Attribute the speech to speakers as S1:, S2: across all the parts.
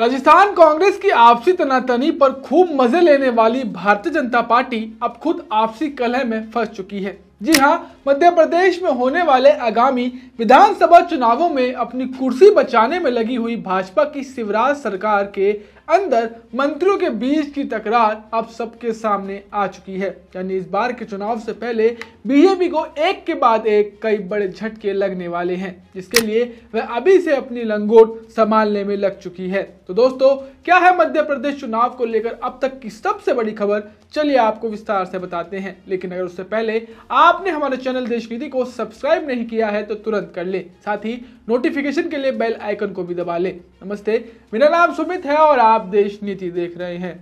S1: राजस्थान कांग्रेस की आपसी तनातनी पर खूब मजे लेने वाली भारतीय जनता पार्टी अब खुद आपसी कलह में फंस चुकी है जी हाँ मध्य प्रदेश में होने वाले आगामी विधानसभा चुनावों में अपनी कुर्सी बचाने में लगी हुई भाजपा की शिवराज सरकार के अंदर मंत्रियों के बीच की तकरार अब सबके सामने आ चुकी है यानी इस बार के चुनाव से पहले बीजेपी को एक के बाद एक कई बड़े झटके लगने वाले हैं जिसके लिए वह अभी से अपनी लंगोट संभालने में लग चुकी है तो दोस्तों क्या है मध्य प्रदेश चुनाव को लेकर अब तक की सबसे बड़ी खबर चलिए आपको विस्तार से बताते हैं लेकिन अगर उससे पहले आपने हमारे चैनल देश को सब्सक्राइब नहीं किया है तो तुरंत कर ले साथ ही नोटिफिकेशन के लिए बेल आइकन को भी दबा ले नमस्ते मेरा नाम सुमित है और आप आप देश नीति देख रहे हैं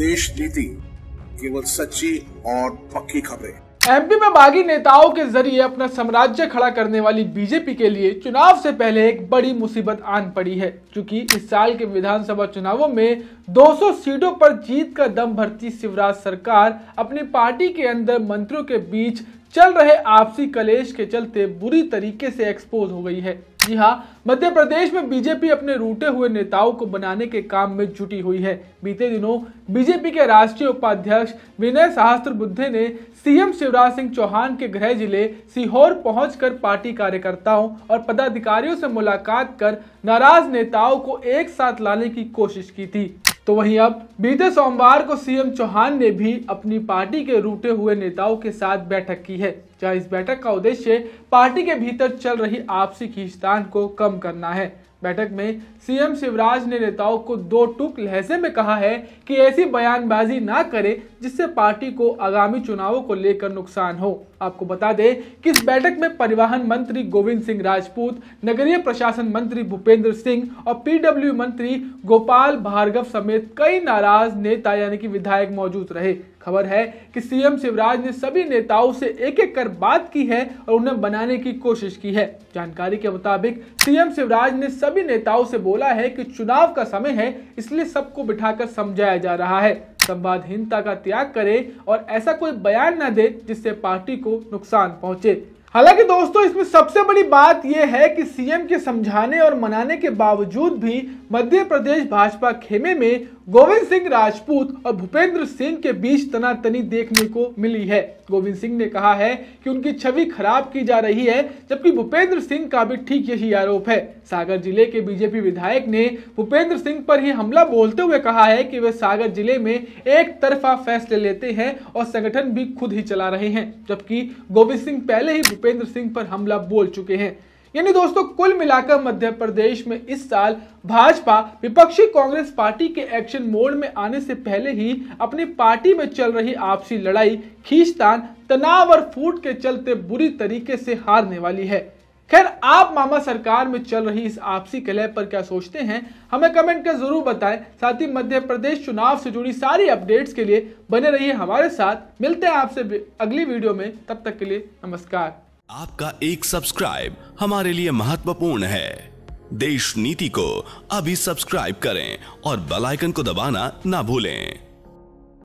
S1: देश नीति केवल सच्ची और पक्की खबरें एमपी में बागी नेताओं के जरिए अपना साम्राज्य खड़ा करने वाली बीजेपी के लिए चुनाव से पहले एक बड़ी मुसीबत आन पड़ी है क्योंकि इस साल के विधानसभा चुनावों में 200 सीटों पर जीत का दम भरती शिवराज सरकार अपनी पार्टी के अंदर मंत्रियों के बीच चल रहे आपसी कलेश के चलते बुरी तरीके से एक्सपोज हो गई है जी हाँ मध्य प्रदेश में बीजेपी अपने रूटे हुए नेताओं को बनाने के काम में जुटी हुई है बीते दिनों बीजेपी के राष्ट्रीय उपाध्यक्ष विनय सहस्त्र बुद्धे ने सीएम शिवराज सिंह चौहान के गृह जिले सीहोर पहुंचकर पार्टी कार्यकर्ताओं और पदाधिकारियों से मुलाकात कर नाराज नेताओं को एक साथ लाने की कोशिश की थी तो वहीं अब बीते सोमवार को सीएम चौहान ने भी अपनी पार्टी के रूटे हुए नेताओं के साथ बैठक की है जहां इस बैठक का उद्देश्य पार्टी के भीतर चल रही आपसी खींचतान को कम करना है बैठक में सीएम शिवराज ने नेताओं को दो टूक लहजे में कहा है कि ऐसी बयानबाजी ना करें जिससे पार्टी को आगामी चुनावों को लेकर नुकसान हो आपको बता दें कि इस बैठक में परिवहन मंत्री गोविंद सिंह राजपूत नगरीय प्रशासन मंत्री भूपेंद्र सिंह और पीडब्ल्यू मंत्री गोपाल भार्गव समेत कई नाराज नेता यानी कि विधायक मौजूद रहे खबर है कि सीएम शिवराज ने सभी नेताओं से एक एक कर बात की है और उन्हें बनाने की कोशिश की है जानकारी के मुताबिक सीएम शिवराज ने सभी नेताओं से बोला है कि चुनाव का समय है इसलिए सबको बिठाकर समझाया जा रहा है संवादहीनता का त्याग करें और ऐसा कोई बयान न दे जिससे पार्टी को नुकसान पहुंचे हालांकि दोस्तों इसमें सबसे बड़ी बात यह है कि सीएम के समझाने और मनाने के बावजूद भी मध्य प्रदेश भाजपा खेमे में गोविंद सिंह राजपूत और भूपेंद्र सिंह के बीच तनातनी देखने को मिली है गोविंद सिंह ने कहा है कि उनकी छवि खराब की जा रही है जबकि भूपेंद्र सिंह का भी ठीक यही आरोप है सागर जिले के बीजेपी विधायक ने भूपेंद्र सिंह पर ही हमला बोलते हुए कहा है कि वे सागर जिले में एक तरफा फैसले लेते हैं और संगठन भी खुद ही चला रहे हैं जबकि गोविंद सिंह पहले ही भूपेंद्र सिंह पर हमला बोल चुके हैं यानी दोस्तों कुल मिलाकर मध्य प्रदेश में इस साल भाजपा विपक्षी कांग्रेस पार्टी के एक्शन मोड में आने से पहले ही अपनी पार्टी में चल रही आपसी लड़ाई खींचतान तनाव और फूट के चलते बुरी तरीके से हारने वाली है खैर आप मामा सरकार में चल रही इस आपसी कलह पर क्या सोचते हैं हमें कमेंट कर जरूर बताएं साथ ही मध्य प्रदेश चुनाव से जुड़ी सारी अपडेट्स के लिए बने रहिए हमारे साथ मिलते हैं आपसे अगली वीडियो में तब तक के लिए नमस्कार आपका एक सब्सक्राइब हमारे लिए महत्वपूर्ण है देश नीति को अभी सब्सक्राइब करें और बेल आइकन को दबाना ना भूलें